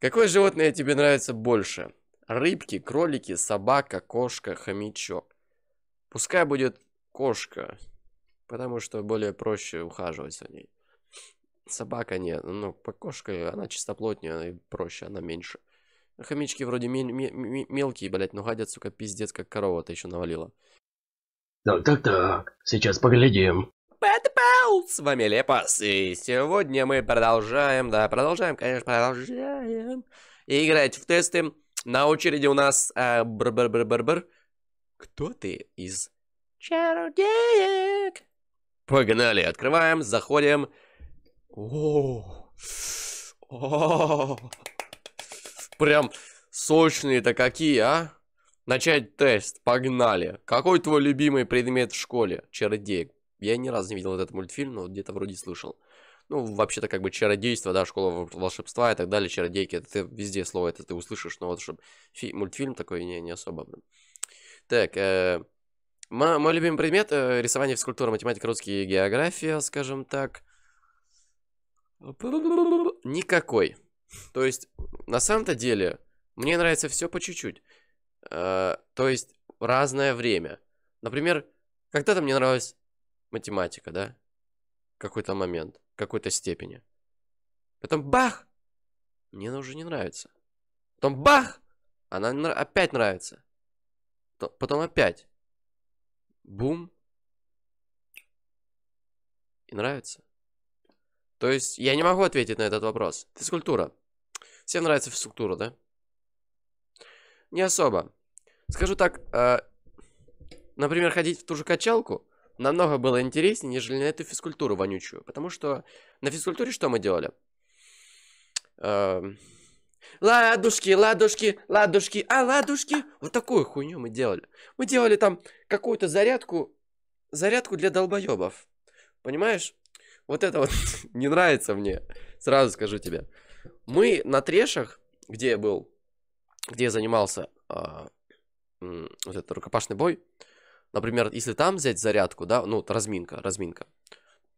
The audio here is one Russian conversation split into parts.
Какое животное тебе нравится больше? Рыбки, кролики, собака, кошка, хомячок. Пускай будет кошка, потому что более проще ухаживать за ней. Собака нет, ну, по кошке она чистоплотнее, и проще, она меньше. Хомячки вроде мелкие, блядь, но гадят, сука, пиздец, как корова-то еще навалила. Так, так, так, сейчас поглядим. Пэт Йоу, с вами Лепас, и сегодня мы продолжаем, да, продолжаем, конечно, продолжаем играть в тесты. На очереди у нас, э, бр бр бр бр бр кто ты из чародеек? Погнали, открываем, заходим. О, о, прям сочные-то какие, а? Начать тест, погнали. Какой твой любимый предмет в школе? Чародеек. Я ни разу не видел этот мультфильм, но где-то вроде слышал. Ну, вообще-то как бы чародейство, да, школа волшебства и так далее, чародейки, это ты везде слово это ты услышишь, но вот чтобы фи- мультфильм такой не, не особо. Блин. Так, э, мой, мой любимый предмет э, рисование, физкультура, математика, русский и география, скажем так. Никакой. То есть, на самом-то деле, мне нравится все по чуть-чуть. Э, то есть, разное время. Например, когда-то мне нравилось математика, да? Какой-то момент, какой-то степени. Потом бах! Мне она уже не нравится. Потом бах! Она опять нравится. Потом опять. Бум. И нравится. То есть я не могу ответить на этот вопрос. Физкультура. Всем нравится физкультура, да? Не особо. Скажу так, э, например, ходить в ту же качалку намного было интереснее, нежели на эту физкультуру вонючую. Потому что на физкультуре что мы делали? Эм, ладушки, ладушки, ладушки, а ладушки. Вот такую хуйню мы делали. Мы делали там какую-то зарядку, зарядку для долбоебов. Понимаешь? Вот это вот не нравится мне. Сразу скажу тебе. Мы на трешах, где я был, где я занимался э, вот этот рукопашный бой, Например, если там взять зарядку, да, ну, разминка, разминка,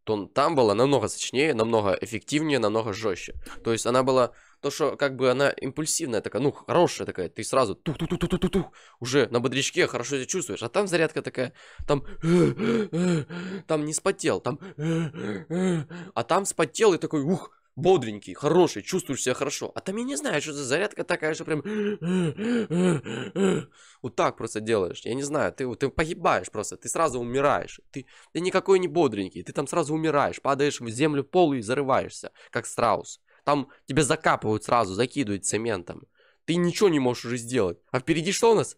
то там была намного сочнее, намного эффективнее, намного жестче. То есть она была то, что как бы она импульсивная такая, ну, хорошая такая, ты сразу ту ту ту ту ту ту ту уже на бодрячке хорошо себя чувствуешь, а там зарядка такая, там, там не спотел, там, а там спотел и такой, ух, бодренький, хороший, чувствуешь себя хорошо. А там я не знаю, что за зарядка такая, что прям... Вот так просто делаешь. Я не знаю, ты, ты погибаешь просто, ты сразу умираешь. Ты, ты никакой не бодренький, ты там сразу умираешь, падаешь в землю, в и зарываешься, как страус. Там тебя закапывают сразу, закидывают цементом. Ты ничего не можешь уже сделать. А впереди что у нас?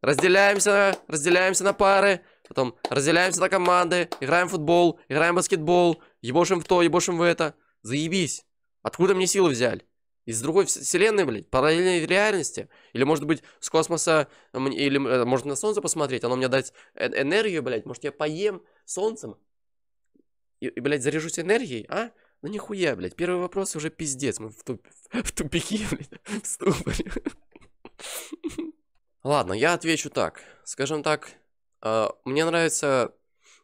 Разделяемся, разделяемся на пары. Потом разделяемся на команды, играем в футбол, играем в баскетбол, ебошим в то, ебошим в это. Заебись. Откуда мне силы взяли? Из другой вселенной, блядь, параллельной реальности. Или, может быть, с космоса, э, или, э, может, на солнце посмотреть, оно мне дать э, энергию, блядь, может, я поем солнцем и, и блядь, заряжусь энергией, а? Ну нихуя, блядь, первый вопрос уже пиздец, мы в, туп... в тупике, блядь, в ступоре. Ладно, я отвечу так. Скажем так, мне нравится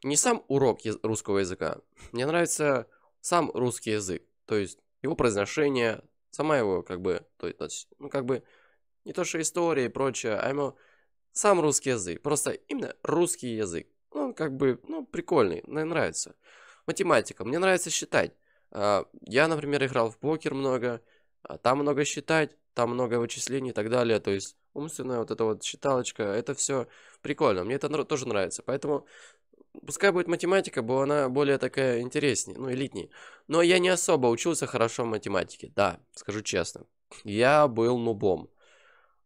не сам урок русского языка, мне нравится сам русский язык, то есть его произношение, сама его как бы, то есть, ну как бы не то что история и прочее, а ему сам русский язык, просто именно русский язык. ну как бы, ну, прикольный, мне нравится. Математика, мне нравится считать. А, я, например, играл в покер много, а там много считать, там много вычислений и так далее, то есть умственная вот эта вот считалочка, это все прикольно, мне это тоже нравится. Поэтому Пускай будет математика, была она более такая интереснее, ну, элитнее. Но я не особо учился хорошо в математике, да, скажу честно. Я был нубом.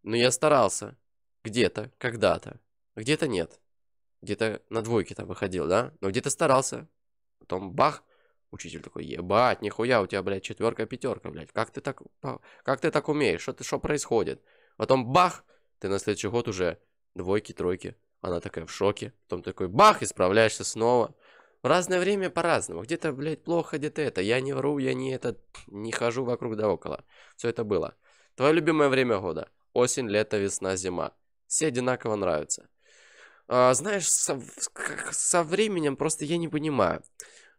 Но я старался. Где-то, когда-то. Где-то нет. Где-то на двойке там выходил, да? Но где-то старался. Потом бах, учитель такой, ебать, нихуя, у тебя, блядь, четверка, пятерка, блядь. Как ты так, как ты так умеешь? Что ты, что происходит? Потом бах, ты на следующий год уже двойки, тройки. Она такая в шоке. Потом такой бах, исправляешься снова. В разное время по-разному. Где-то, блядь, плохо, где-то это. Я не вру, я не этот, не хожу вокруг да около. Все это было. Твое любимое время года. Осень, лето, весна, зима. Все одинаково нравятся. А, знаешь, со, как, со временем просто я не понимаю.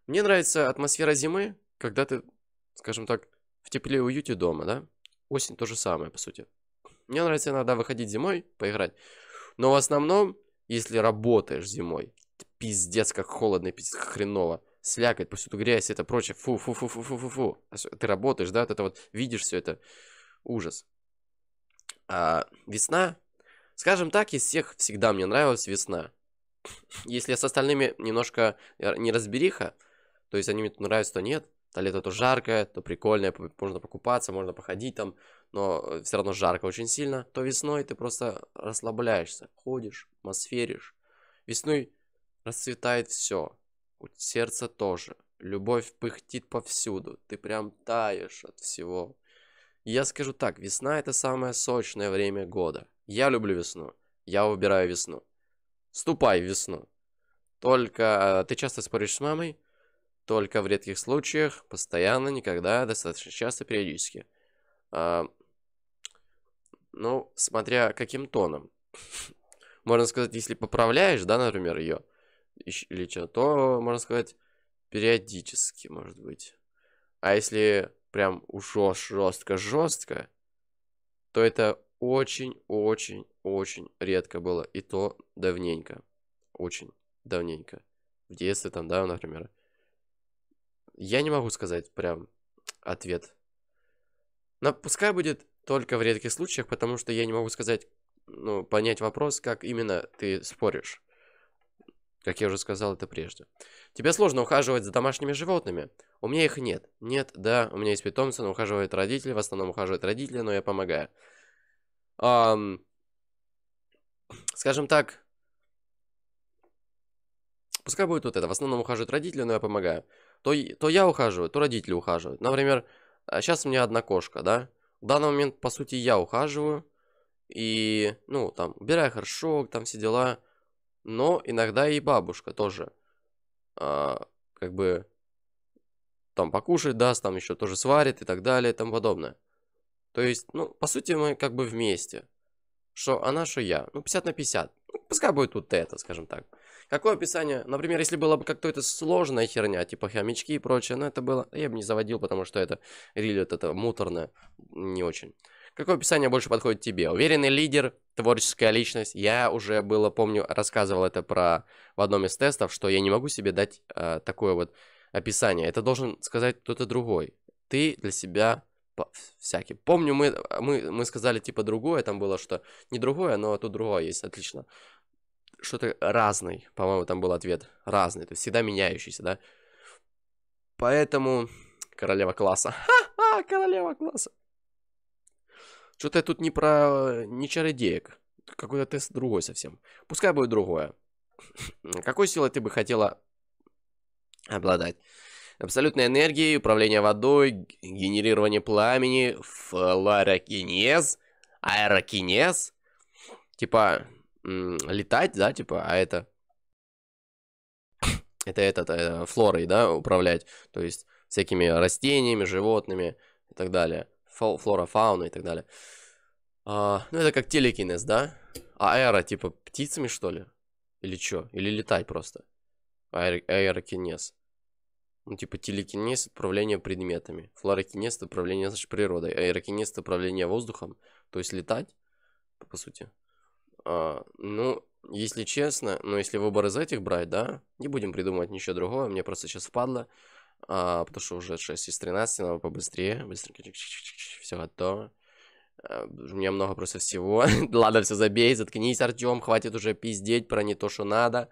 Мне нравится атмосфера зимы, когда ты, скажем так, в тепле и уюте дома, да? Осень то же самое, по сути. Мне нравится иногда выходить зимой, поиграть. Но в основном если работаешь зимой. Пиздец, как холодно, пиздец, как хреново. Слякоть, повсюду грязь, это прочее. Фу, фу, фу, фу, фу, фу, фу. А ты работаешь, да, вот это вот, видишь все это. Ужас. А весна, скажем так, из всех всегда мне нравилась весна. Если с остальными немножко э, не разбериха, то есть они мне нравятся, то нет, то лето то жаркое, то прикольное, можно покупаться, можно походить там, но все равно жарко очень сильно, то весной ты просто расслабляешься, ходишь, атмосферишь. Весной расцветает все, сердце тоже. Любовь пыхтит повсюду, ты прям таешь от всего. я скажу так, весна это самое сочное время года. Я люблю весну, я выбираю весну. Ступай в весну. Только э, ты часто споришь с мамой, только в редких случаях, постоянно, никогда, достаточно часто, периодически. Э, ну, смотря каким тоном. Можно сказать, если поправляешь, да, например, ее, или что, то, можно сказать, периодически, может быть. А если прям уж жестко-жестко, то это очень-очень-очень редко было. И то давненько. Очень давненько. В детстве там, да, например. Я не могу сказать прям ответ. Но пускай будет только в редких случаях, потому что я не могу сказать, ну, понять вопрос, как именно ты споришь. Как я уже сказал это прежде. Тебе сложно ухаживать за домашними животными. У меня их нет. Нет, да, у меня есть питомцы, но ухаживают родители. В основном ухаживают родители, но я помогаю. Um, скажем так, пускай будет вот это. В основном ухаживают родители, но я помогаю. То, то я ухаживаю, то родители ухаживают. Например, сейчас а у меня одна кошка, да? в данный момент, по сути, я ухаживаю. И, ну, там, убираю хорошо там все дела. Но иногда и бабушка тоже. А, как бы там покушать даст, там еще тоже сварит и так далее и тому подобное. То есть, ну, по сути, мы как бы вместе. Что она, что я. Ну, 50 на 50. Пускай будет вот это, скажем так. Какое описание? Например, если было бы как-то это сложная херня, типа хомячки и прочее, но это было... Я бы не заводил, потому что это рилет really, это муторно, не очень. Какое описание больше подходит тебе? Уверенный лидер, творческая личность. Я уже было, помню, рассказывал это про в одном из тестов, что я не могу себе дать э, такое вот описание. Это должен сказать кто-то другой. Ты для себя всякие. Помню, мы, а, мы, мы сказали типа другое, там было что... Не другое, но тут другое есть, отлично. Что-то разный, по-моему, там был ответ. Разный, то есть всегда меняющийся, да? Поэтому королева класса. Ха-ха, королева класса. Что-то я тут не про... Э, не чародеек. Какой-то тест другой совсем. Пускай будет другое. Какой силой ты бы хотела обладать? абсолютной энергии, управление водой, генерирование пламени, флорокинез, аэрокинез. Типа, летать, да, типа, а это... Это этот, это, флорой, да, управлять. То есть, всякими растениями, животными и так далее. Фо флора, фауна и так далее. А, ну, это как телекинез, да? А аэро, типа, птицами, что ли? Или что? Или летать просто? Аэр аэрокинез. Ну, типа телекинез – управление предметами, флорокинез – управление значит, природой, аэрокинез – управление воздухом, то есть летать, по сути. А, ну, если честно, но ну, если выбор из этих брать, да, не будем придумывать ничего другого, мне просто сейчас впадло, а, потому что уже 6 из 13, надо побыстрее, быстренько, все готово. А, у меня много просто всего. Ладно, все, забей, заткнись, Артем, хватит уже пиздеть про не то, что надо.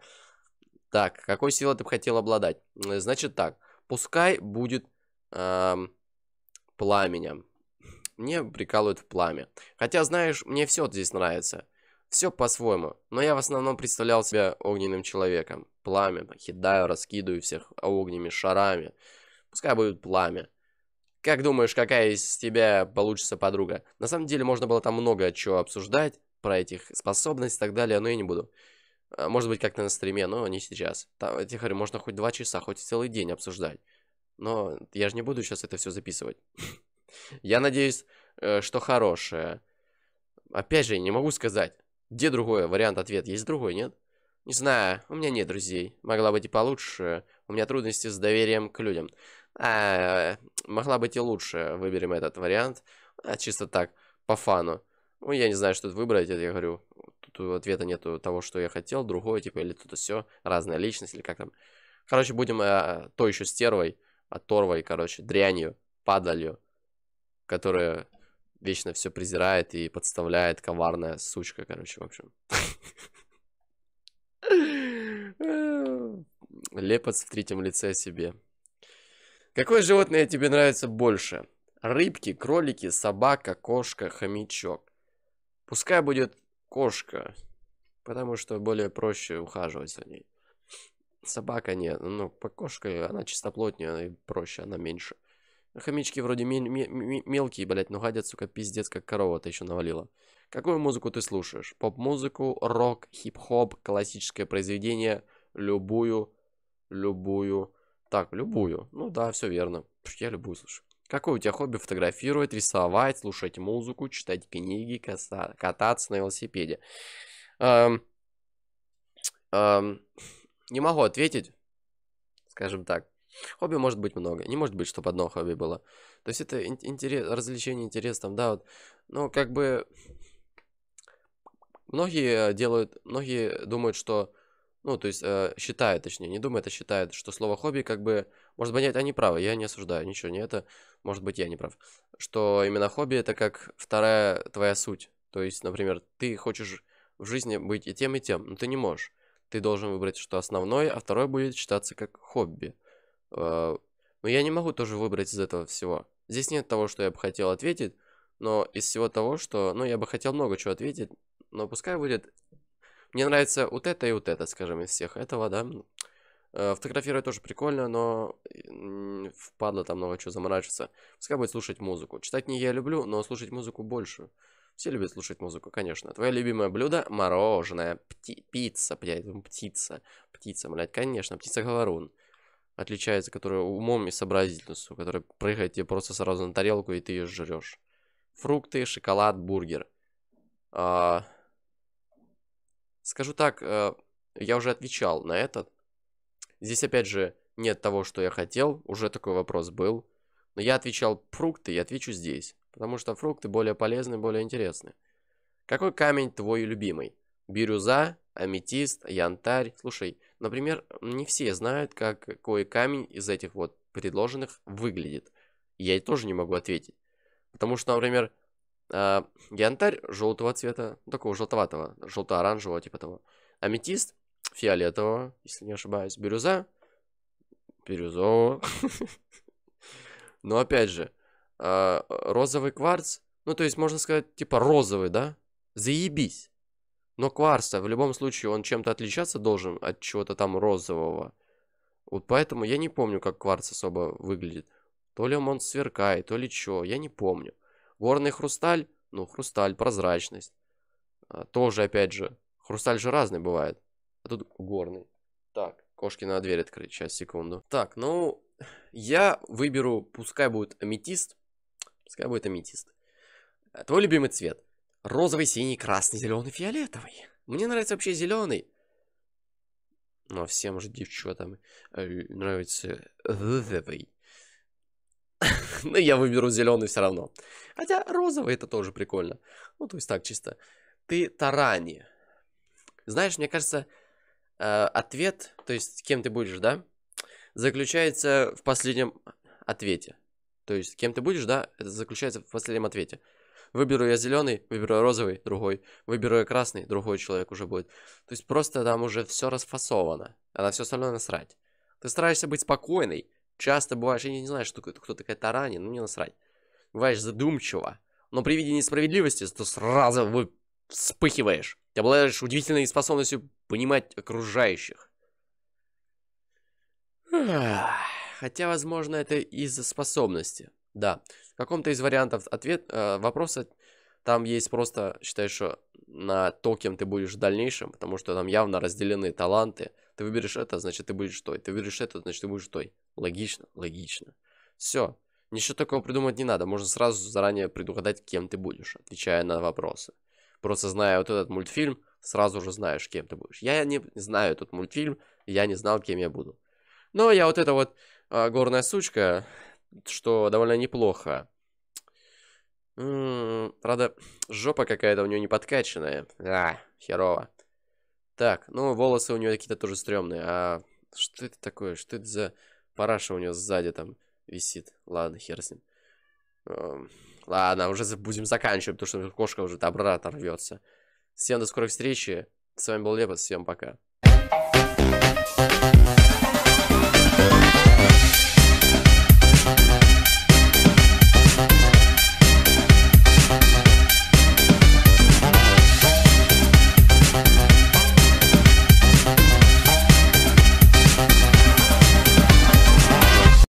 Так, какой силой ты бы хотел обладать? Значит так, пускай будет эм, пламенем. Мне прикалывают в пламя. Хотя, знаешь, мне все здесь нравится. Все по-своему, но я в основном представлял себя огненным человеком. Пламя, кидаю, раскидываю всех огнями, шарами. Пускай будет пламя. Как думаешь, какая из тебя получится подруга? На самом деле можно было там много чего обсуждать про этих способностей и так далее, но я не буду. А, может быть, как-то на стриме, но не сейчас. Там, я говорю, можно хоть два часа, хоть целый день обсуждать. Но я же не буду сейчас это все записывать. Я надеюсь, э, что хорошее. Опять же, не могу сказать. Где другой вариант ответ? Есть другой, нет? Не знаю, у меня нет друзей. Могла быть и получше. У меня трудности с доверием к людям. А, могла быть и лучше. Выберем этот вариант. А, чисто так, по фану. Ну, я не знаю, что тут выбрать, я говорю нету ответа, нету того, что я хотел, другое, типа, или тут все, разная личность, или как там. Короче, будем э, то еще стервой, оторвой, короче, дрянью, падалью, которая вечно все презирает и подставляет коварная сучка, короче, в общем. Лепец в третьем лице себе. Какое животное тебе нравится больше? Рыбки, кролики, собака, кошка, хомячок. Пускай будет кошка, потому что более проще ухаживать за ней. Собака нет, ну, по кошке она чистоплотнее, она и проще, она меньше. Хомячки вроде мелкие, блядь, но ну, гадят, сука, пиздец, как корова ты еще навалила. Какую музыку ты слушаешь? Поп-музыку, рок, хип-хоп, классическое произведение, любую, любую. Так, любую. Ну да, все верно. Я любую слушаю. Какое у тебя хобби? Фотографировать, рисовать, слушать музыку, читать книги, кататься на велосипеде. Эм, эм, не могу ответить, скажем так. Хобби может быть много. Не может быть, чтобы одно хобби было. То есть это интерес, развлечение, интерес там, да, вот. Ну, как бы... Многие делают, многие думают, что ну, то есть э, считает, точнее, не думает, а считают, что слово хобби как бы... Может быть, нет, они правы, я не осуждаю, ничего не это. Может быть, я не прав. Что именно хобби это как вторая твоя суть. То есть, например, ты хочешь в жизни быть и тем, и тем, но ты не можешь. Ты должен выбрать, что основное, а второе будет считаться как хобби. Э, но я не могу тоже выбрать из этого всего. Здесь нет того, что я бы хотел ответить, но из всего того, что... Ну, я бы хотел много чего ответить, но пускай будет мне нравится вот это и вот это, скажем, из всех этого, да. Э, фотографировать тоже прикольно, но э, впадло там много чего заморачиваться. Пускай будет слушать музыку. Читать не я люблю, но слушать музыку больше. Все любят слушать музыку, конечно. Твое любимое блюдо – мороженое. Пти пицца, блядь, птица. Птица, блядь, конечно, птица-говорун. Отличается, которая умом и сообразительностью, которая прыгает тебе просто сразу на тарелку, и ты ее жрешь. Фрукты, шоколад, бургер. А, Скажу так, э, я уже отвечал на этот. Здесь, опять же, нет того, что я хотел. Уже такой вопрос был. Но я отвечал фрукты, я отвечу здесь. Потому что фрукты более полезны, более интересны. Какой камень твой любимый? Бирюза, аметист, янтарь. Слушай, например, не все знают, как какой камень из этих вот предложенных выглядит. Я тоже не могу ответить. Потому что, например, Э, янтарь желтого цвета, такого желтоватого, желто-оранжевого типа того. Аметист фиолетового, если не ошибаюсь. Бирюза бирюзового. Но опять же, а, розовый кварц, ну то есть можно сказать, типа розовый, да? Заебись. Но кварца в любом случае он чем-то отличаться должен от чего-то там розового. Вот поэтому я не помню, как кварц особо выглядит. То ли он сверкает, то ли что, я не помню. Горный хрусталь, ну, хрусталь, прозрачность. А, тоже, опять же, хрусталь же разный бывает. А тут горный. Так, кошки на дверь открыть, сейчас, секунду. Так, ну, я выберу, пускай будет аметист. Пускай будет аметист. А, твой любимый цвет? Розовый, синий, красный, зеленый, фиолетовый. Мне нравится вообще зеленый. Но всем же девчатам э, нравится розовый. Ну я выберу зеленый все равно. Хотя розовый это тоже прикольно. Ну, то есть так чисто. Ты тарани. Знаешь, мне кажется, э, ответ, то есть кем ты будешь, да, заключается в последнем ответе. То есть кем ты будешь, да, это заключается в последнем ответе. Выберу я зеленый, выберу я розовый, другой. Выберу я красный, другой человек уже будет. То есть просто там уже все расфасовано. А на все остальное насрать. Ты стараешься быть спокойной, Часто бываешь, я не знаю, что такое, кто такая Тарани, ну мне насрать. Бываешь задумчиво, но при виде несправедливости ты сразу вы вспыхиваешь. Ты обладаешь удивительной способностью понимать окружающих. Хотя, возможно, это из-за способности. Да. В каком-то из вариантов ответ, э, вопроса там есть просто, считаешь, что на то, кем ты будешь в дальнейшем, потому что там явно разделены таланты, ты выберешь это, значит ты будешь той. Ты выберешь это, значит ты будешь той. Логично, логично. Все. Ничего такого придумать не надо. Можно сразу заранее предугадать, кем ты будешь, отвечая на вопросы. Просто зная вот этот мультфильм, сразу же знаешь, кем ты будешь. Я не знаю этот мультфильм, я не знал, кем я буду. Но я вот эта вот э, горная сучка, что довольно неплохо. М -м, правда, жопа какая-то у нее не подкачанная. А, херово. Так, ну, волосы у нее какие-то тоже стрёмные. А что это такое? Что это за параша у нее сзади там висит? Ладно, хер с ним. Эм, ладно, уже будем заканчивать, потому что кошка уже добра рвется. Всем до скорых встреч. С вами был Лепот, всем пока.